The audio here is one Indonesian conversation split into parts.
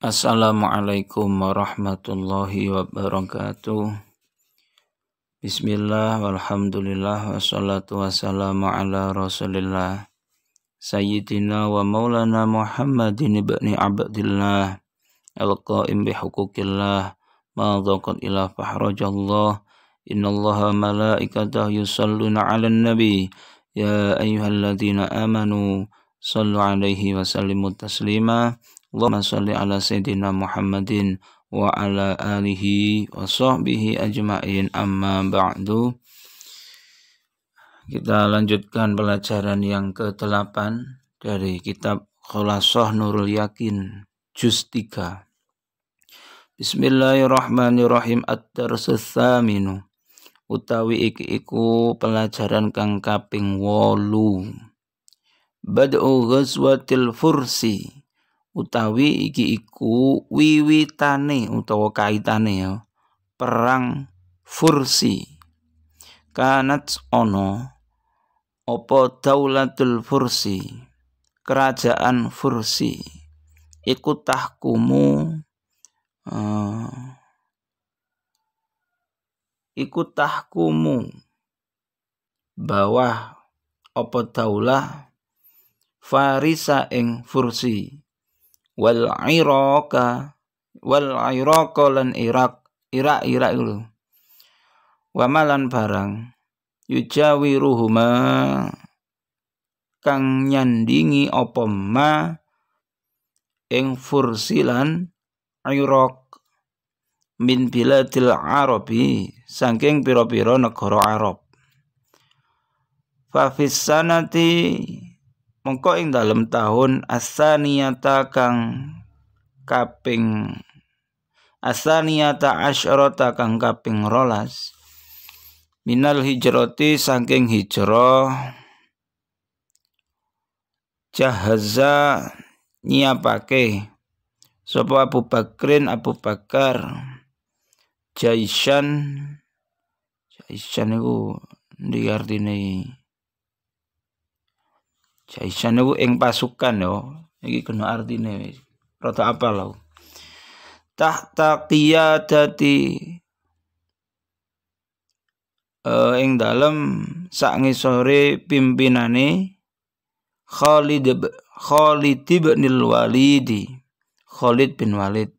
Assalamualaikum warahmatullahi wabarakatuh Bismillah walhamdulillah wassalatu wassalamu ala rasulillah Sayyidina wa maulana Muhammadin ibni abdillah Al-qaim bihukukillah Ma'adhaqat ilah fahrajallah Innallaha malaikatah yusalluna ala nabi Ya ayuhalladzina amanu Sallu alaihi wa sallimu taslimah Allahumma salli ala Sayyidina Muhammadin wa ala alihi wa sahbihi ajma'in amma ba'du. Kita lanjutkan pelajaran yang ke-8 dari kitab Kholasah Nurul Yakin, Juz 3. Bismillahirrahmanirrahim at tarsuthaminu Utawi iki iku pelajaran kang kaping wolu Bad'u ghazwatil fursi utawi iki iku wiwitane utawa kaitane ya perang Fursi kanat ono opo daulatul Fursi kerajaan Fursi ikut tahkumu uh, eh, ikut tahkumu bawah opo daulah Farisa ing Fursi wal iraka wal iraka lan irak irak irak itu, wamalan barang ruhuma, kang nyandingi opo ma ing fursilan irak min biladil arabi saking piro pira negara arab fa sanati mongko ing dalam tahun asaniyata kang kaping asaniyata asyrota kang kaping rolas minal hijroti saking hijroh jahaza nyiapake sopo Abu Bakrin Abu Bakar Jaisan Jaisan itu ndi Jaisan bu, ing pasukan yo. ini kena artine rada apa lho. Tahta qiyadati uh, eh, dalam sakni sak ngisore pimpinane Khalid Khalid bin Walidi Khalid bin Walid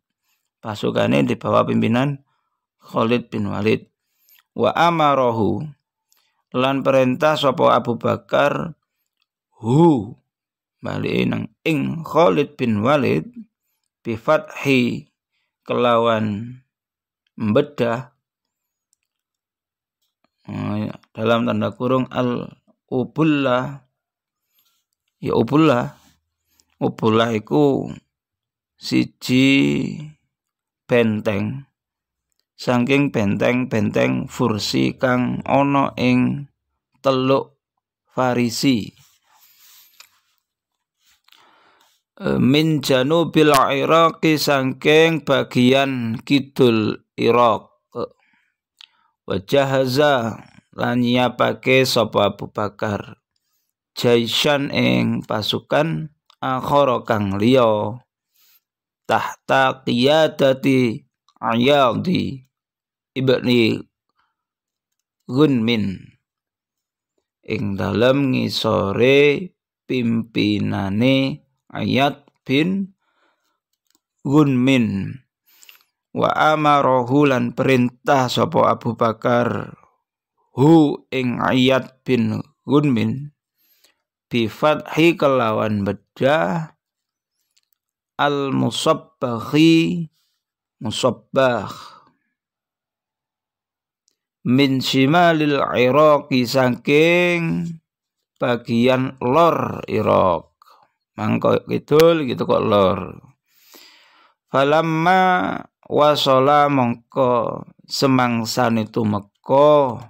pasukannya di bawah pimpinan Khalid bin Walid wa Amarohu lan perintah sopo Abu Bakar hu bali nang ing Khalid bin Walid bi fathi kelawan bedah eh, dalam tanda kurung al ubullah ya ubullah ubullah iku siji benteng saking benteng-benteng fursi kang ana ing teluk Farisi Eh, min janubil iraqi sangking bagian kidul Irak wa jahaza lan nyiapake sapa Abu Bakar jaisan ing pasukan akhara kang liya tahta qiyadati ayadi ibni Gunmin ing dalem ngisore pimpinane Ayat bin Gunmin wa amarahu lan perintah Sopo Abu Bakar hu ing ayat bin Gunmin hi kelawan bedah al musabbahi musabbah min shimalil iraqi saking bagian lor Irak Mangkok kidul gitu kok lor falamma wasola mongko semangsan itu meko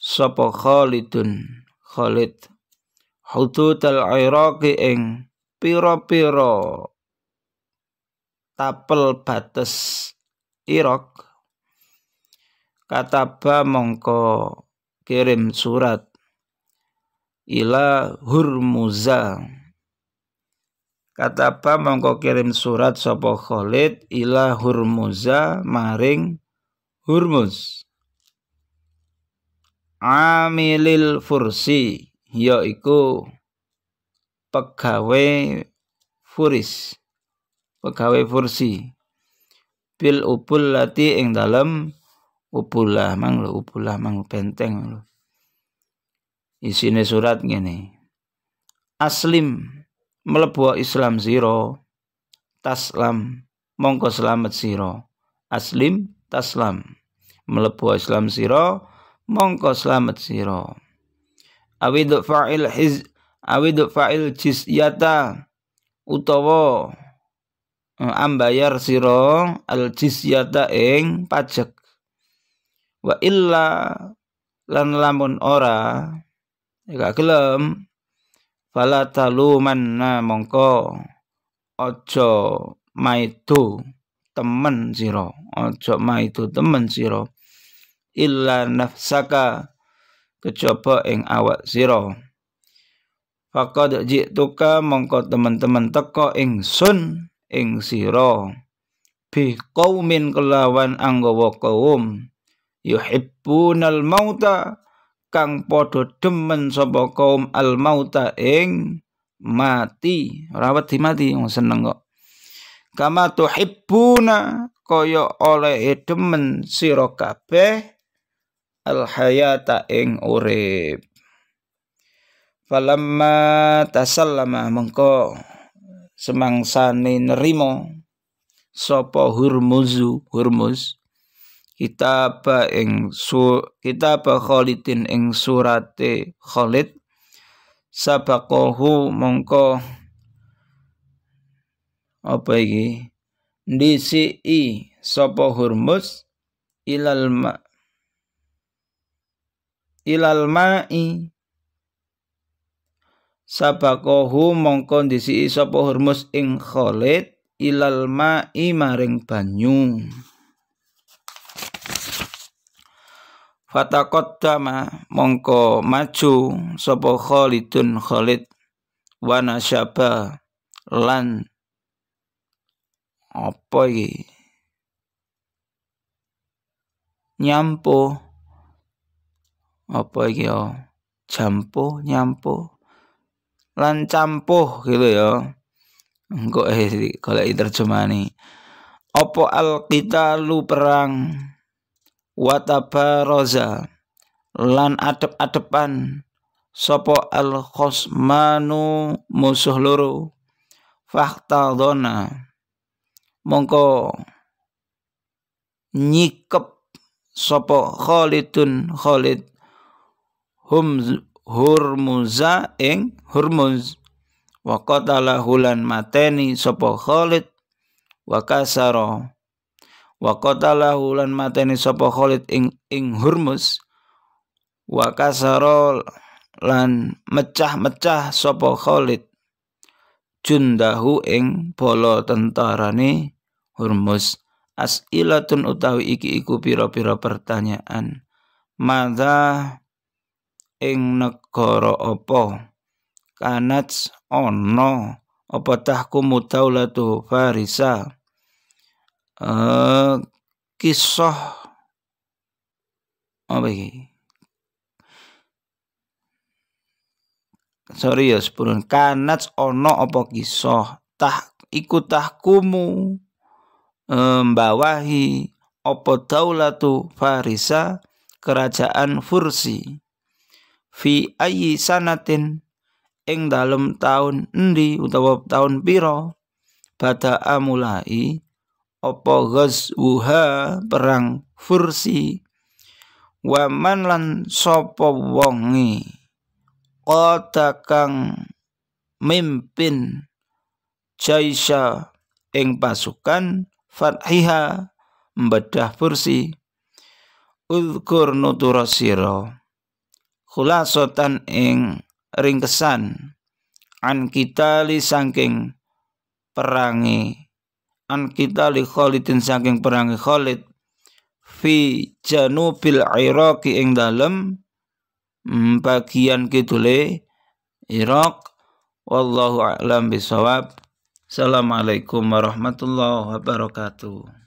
sapa Khalidun Khalid tel Iraqi ing piro piro tapel irok. Kata kataba mongko kirim surat ila hurmuzah. Kata apa mongko kirim surat sopo Khalid ila Hurmuza maring Hurmuz. Amilil Fursi yaiku pegawai Furis. Pegawai Fursi. Bil upul lati ing dalem upulah mang lo upulah mang penteng lo. Isine surat ngene. Aslim melebu Islam zero, taslam mongko selamat zero, aslim taslam melebu Islam zero, mongko selamat zero. Awiduk fa'il hiz awidu fa'il jizyata utowo, eh, ambayar siro al jizyata eng pajak wa illa lan lamun ora ya gelem fala talumanna mongko aja maido temen sira aja maido temen siro illa nafsaka kecoba ing awak sira faqad jituka mongko teman-teman teko sun ing siro bi qaumin kelawan anggawa kaum yuhibbunal mauta kang padha demen sapa kaum al mauta ing mati rawat mati oh, seneng kok kama tuhibbuna kaya oleh demen sira kabeh al hayata ing urip falamma tasallama mengko semangsane nerimo sapa hurmuzu hurmuz kitab ing su kitab Khalidin ing surate Khalid sabakohu mongko apa iki ndisi sapa hurmus ilal ma ilal ma'i sabakohu mongko ndisi sapa hurmus ing Khalid ilal ma'i maring banyu Fatakoddama mongko maju sopo Khalidun Khalid wana syaba lan apa iki nyampo apa iki ya jampo nyampo lan campuh gitu ya engko eh kalau terjemahane apa al lu perang wataparoza lan adep-adepan sopo al khusmanu musuh loro fahtadona mongko nyikep sopo khalidun khalid Humz hurmuza ing hurmuz wa qatala hulan mateni sopo khalid wa kasara wa qatalahu lan mateni sapa Khalid ing ing Hurmus wa kasarol lan mecah-mecah sapa Khalid jundahu ing bala tentarane Hurmus as'ilatun utawi iki iku pira-pira pertanyaan madza ing negara apa kanats ono apa mutaulatu daulatu farisa Eh, kisah apa ini? Sorry ya sepuluh kanat ono apa kisah tah kumu kumu eh, membawahi opo daulatu farisa kerajaan fursi fi ayi sanatin ing dalam tahun endi utawa tahun piro bada amulai apa ghazwuha perang fursi waman lan sapa wonge kota kang mimpin jaisa ing pasukan fathiha mbedah fursi uzkur nutura sira khulasotan ing ringkesan an kita li sangking perangi an kita li Khalidin saking perangi Khalid fi janubil Iraqi ing dalem mm, bagian kidule Irak wallahu a'lam bisawab Assalamualaikum warahmatullahi wabarakatuh